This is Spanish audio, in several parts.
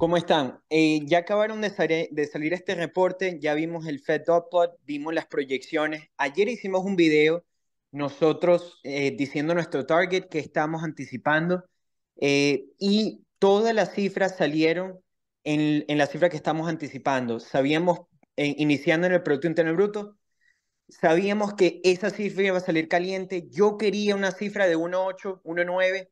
¿Cómo están? Eh, ya acabaron de, salir este reporte, ya vimos el Fed Plot, vimos las proyecciones. Ayer hicimos un video nosotros eh, diciendo nuestro target que estamos anticipando eh, y todas las cifras salieron en, en, la cifra que estamos anticipando. Sabíamos, iniciando en el Producto Interno Bruto, sabíamos que esa cifra iba a salir caliente. Yo quería una cifra de 1.8, 1.9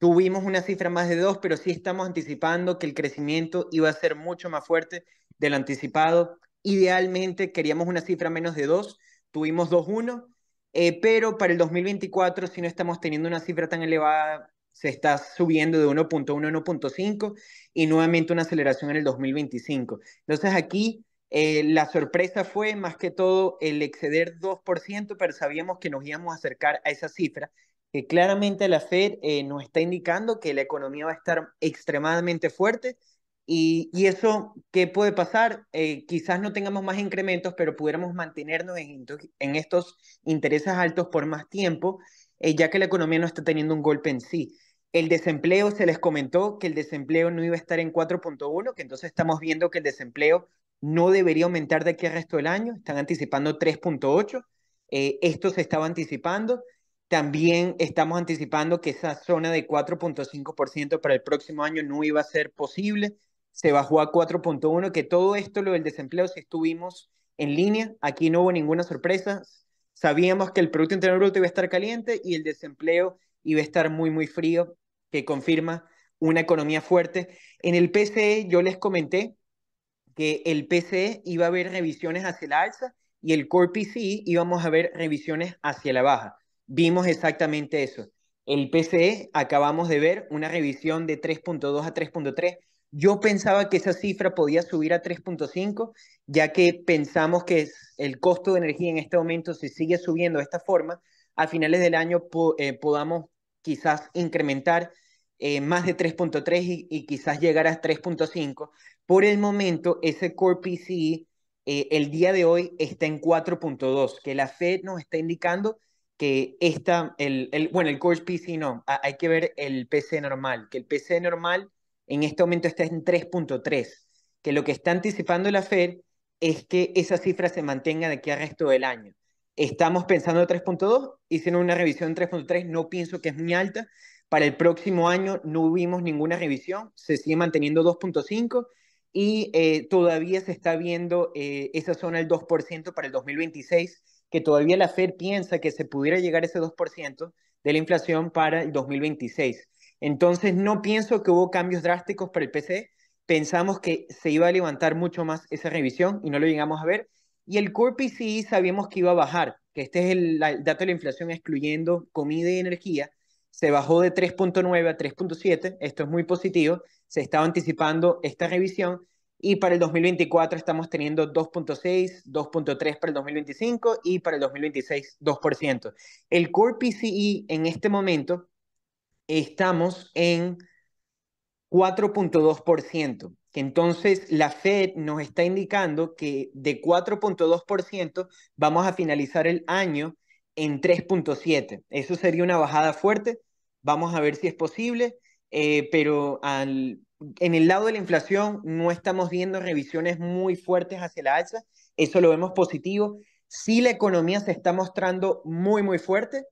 Tuvimos una cifra más de dos, pero sí estamos anticipando que el crecimiento iba a ser mucho más fuerte de lo anticipado. Idealmente queríamos una cifra menos de dos, tuvimos 21 eh, pero para el 2024, si no estamos teniendo una cifra tan elevada, se está subiendo de 1.1 a 1.5 y nuevamente una aceleración en el 2025. Entonces aquí eh, la sorpresa fue más que todo el exceder 2%, pero sabíamos que nos íbamos a acercar a esa cifra que claramente la Fed eh, nos está indicando que la economía va a estar extremadamente fuerte y, y eso, ¿qué puede pasar? Eh, quizás no tengamos más incrementos, pero pudiéramos mantenernos en, en estos intereses altos por más tiempo, eh, ya que la economía no está teniendo un golpe en sí. El desempleo, se les comentó que el desempleo no iba a estar en 4.1, que entonces estamos viendo que el desempleo no debería aumentar de aquí al resto del año, están anticipando 3.8, esto se estaba anticipando también estamos anticipando que esa zona de 4.5% para el próximo año no iba a ser posible. Se bajó a 4.1%, que todo esto, lo del desempleo, si estuvimos en línea, aquí no hubo ninguna sorpresa. Sabíamos que el Producto Interno Bruto iba a estar caliente y el desempleo iba a estar muy, muy frío, que confirma una economía fuerte. En el PCE yo les comenté que el PCE iba a haber revisiones hacia la alza y el Core PCE íbamos a ver revisiones hacia la baja vimos exactamente eso. El PCE, acabamos de ver una revisión de 3.2 a 3.3. Yo pensaba que esa cifra podía subir a 3.5, ya que pensamos que el costo de energía en este momento, se sigue subiendo de esta forma, a finales del año eh, podamos quizás incrementar eh, más de 3.3 y, y, quizás llegar a 3.5. Por el momento, ese core PCE eh, el día de hoy está en 4.2, que la Fed nos está indicando que esta, el, el, bueno, el Core PC no, hay que ver el PC normal, que el PC normal en este momento está en 3.3, que lo que está anticipando la Fed es que esa cifra se mantenga de aquí al resto del año. Estamos pensando en 3.2, hicieron una revisión 3.3, no pienso que es muy alta. Para el próximo año no hubimos ninguna revisión, se sigue manteniendo 2.5 y eh, todavía se está viendo eh, esa zona del 2% para el 2026 que todavía la Fed piensa que se pudiera llegar a ese 2% de la inflación para el 2026. Entonces, no pienso que hubo cambios drásticos para el PC. Pensamos que se iba a levantar mucho más esa revisión y no lo llegamos a ver. Y el core PCI sabíamos que iba a bajar, que este es el dato de la inflación excluyendo comida y energía. Se bajó de 3.9 a 3.7, esto es muy positivo, se estaba anticipando esta revisión y para el 2024 estamos teniendo 2.6, 2.3 para el 2025 y para el 2026 2%. El core PCE en este momento estamos en 4.2%, que entonces la Fed nos está indicando que de 4.2% vamos a finalizar el año en 3.7. Eso sería una bajada fuerte, vamos a ver si es posible, eh, pero al, en el lado de la inflación no estamos viendo revisiones muy fuertes hacia la alza, eso lo vemos positivo. Sí la economía se está mostrando muy, muy fuerte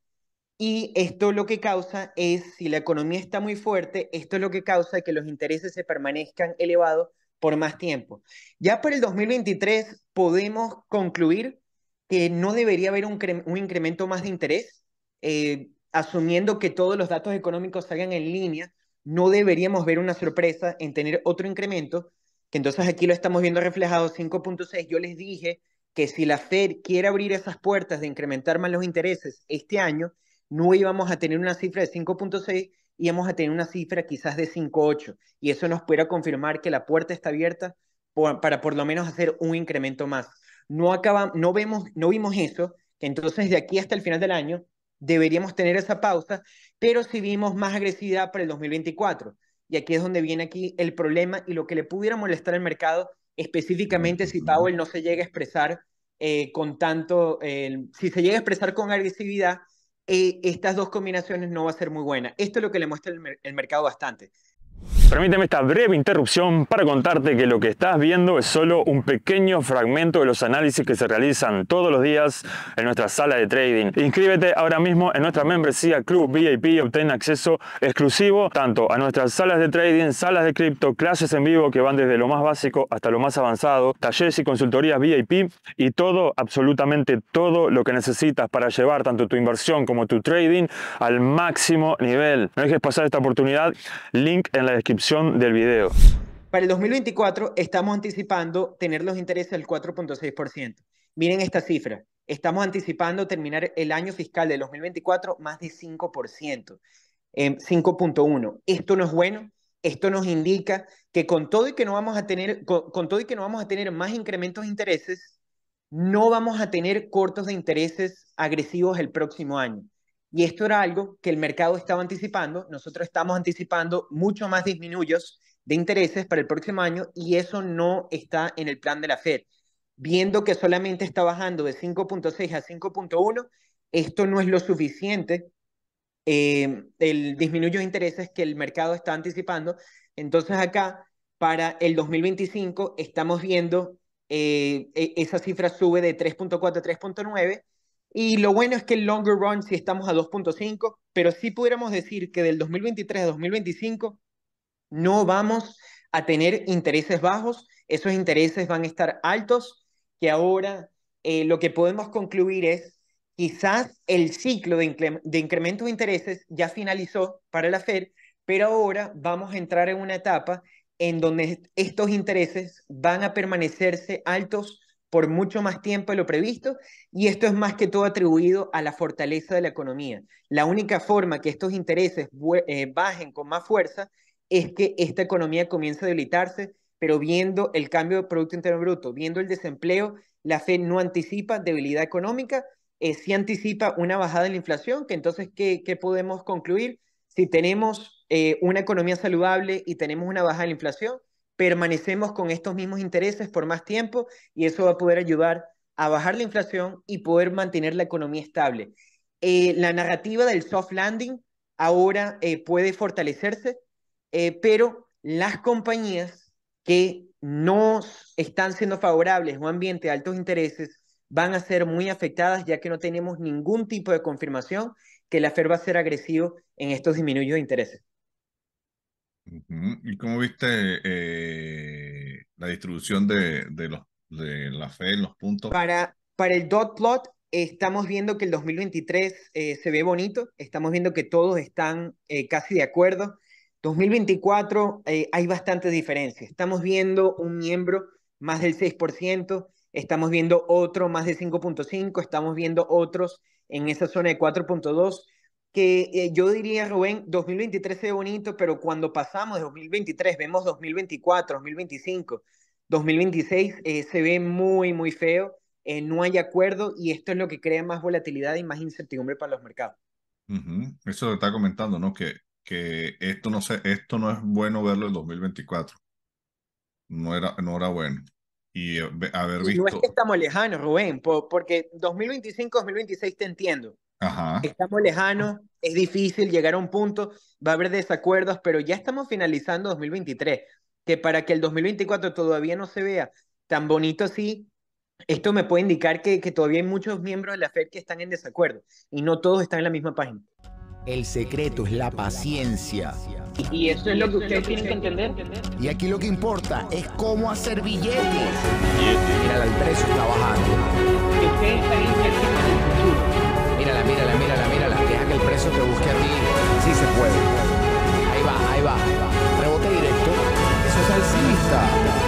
y esto lo que causa es, si la economía está muy fuerte, esto es lo que causa que los intereses se permanezcan elevados por más tiempo. Ya para el 2023 podemos concluir que no debería haber un, incremento más de interés, eh, asumiendo que todos los datos económicos salgan en línea no deberíamos ver una sorpresa en tener otro incremento, que entonces aquí lo estamos viendo reflejado 5.6. Yo les dije que si la Fed quiere abrir esas puertas de incrementar más los intereses este año, no íbamos a tener una cifra de 5.6, íbamos a tener una cifra quizás de 5.8. Y eso nos puede confirmar que la puerta está abierta para por lo menos hacer un incremento más. No, acaba, no, vemos, no vimos eso, que entonces de aquí hasta el final del año deberíamos tener esa pausa, pero si vimos más agresividad para el 2024. Y aquí es donde viene aquí el problema y lo que le pudiera molestar al mercado, específicamente si Powell no se llega a expresar eh, con tanto, si se llega a expresar con agresividad, eh, estas dos combinaciones no va a ser muy buena. Esto es lo que le muestra el mercado bastante. Permíteme esta breve interrupción para contarte que lo que estás viendo es solo un pequeño fragmento de los análisis que se realizan todos los días en nuestra sala de trading. Inscríbete ahora mismo en nuestra membresía Club VIP y obtén acceso exclusivo tanto a nuestras salas de trading, salas de cripto, clases en vivo que van desde lo más básico hasta lo más avanzado, talleres y consultorías VIP y todo, absolutamente todo lo que necesitas para llevar tanto tu inversión como tu trading al máximo nivel. No dejes pasar esta oportunidad, link en la descripción del video. Para el 2024 estamos anticipando tener los intereses al 4.6%. Miren esta cifra. Estamos anticipando terminar el año fiscal de 2024 más de 5%, en 5.1. Esto no es bueno. Esto nos indica que con todo y que no vamos a tener, con todo y que no vamos a tener más incrementos de intereses, no vamos a tener cortos de intereses agresivos el próximo año. Y esto era algo que el mercado estaba anticipando. Nosotros estamos anticipando mucho más disminuyos de intereses para el próximo año y eso no está en el plan de la Fed. Viendo que solamente está bajando de 5.6 a 5.1, esto no es lo suficiente, eh, el disminuyo de intereses que el mercado está anticipando. Entonces acá, para el 2025, estamos viendo eh, e-, esa cifra sube de 3.4 a 3.9 y lo bueno es que el longer run si estamos a 2.5, pero sí pudiéramos decir que del 2023 a 2025 no vamos a tener intereses bajos, esos intereses van a estar altos, que ahora eh, lo que podemos concluir es quizás el ciclo de, incremento de de intereses ya finalizó para la Fed, pero ahora vamos a entrar en una etapa en donde estos intereses van a permanecerse altos por mucho más tiempo de lo previsto y esto es más que todo atribuido a la fortaleza de la economía. La única forma que estos intereses eh, bajen con más fuerza es que esta economía comience a debilitarse, pero viendo el cambio de Producto Interno Bruto, viendo el desempleo, la Fed no anticipa debilidad económica, eh, sí anticipa una bajada de la inflación, que entonces, ¿qué, podemos concluir? Si tenemos eh, una economía saludable y tenemos una bajada de la inflación, permanecemos con estos mismos intereses por más tiempo y eso va a poder ayudar a bajar la inflación y poder mantener la economía estable. Eh, la narrativa del soft landing ahora eh, puede fortalecerse, eh, pero las compañías que no están siendo favorables a un ambiente de altos intereses van a ser muy afectadas ya que no tenemos ningún tipo de confirmación que la FED va a ser agresivo en estos disminuidos de intereses. ¿Y cómo viste eh, la distribución de, los, de la fe en los puntos? Para, para el dot plot estamos viendo que el 2023 eh, se ve bonito, estamos viendo que todos están eh, casi de acuerdo. 2024 hay bastantes diferencias. Estamos viendo un miembro más del 6%, estamos viendo otro más del 5.5, estamos viendo otros en esa zona de 4.2 que eh, yo diría, Rubén, 2023 es bonito, pero cuando pasamos de 2023, vemos 2024, 2025, 2026, se ve muy, muy feo, eh, no hay acuerdo y esto es lo que crea más volatilidad y más incertidumbre para los mercados. Eso lo está comentando, ¿no? Que, que esto, no sé esto no es bueno verlo en 2024. No era, no era bueno. Y eh, haber visto... no es que estamos lejanos, Rubén, porque 2025-2026 te entiendo Estamos lejanos, es difícil llegar a un punto, va a haber desacuerdos, pero ya estamos finalizando 2023, que para que el 2024 todavía no se vea tan bonito así, esto me puede indicar que, que todavía hay muchos miembros de la FED que están en desacuerdo y no todos están en la misma página. El secreto es la paciencia. Y eso es lo que ustedes tienen que entender. Y aquí lo que importa es cómo hacer billetes. Mira, el precio está bajando. Ustedes Busque a ti, Sí se puede. Ahí va, ahí va, ahí va. Rebote directo. Eso es alcista.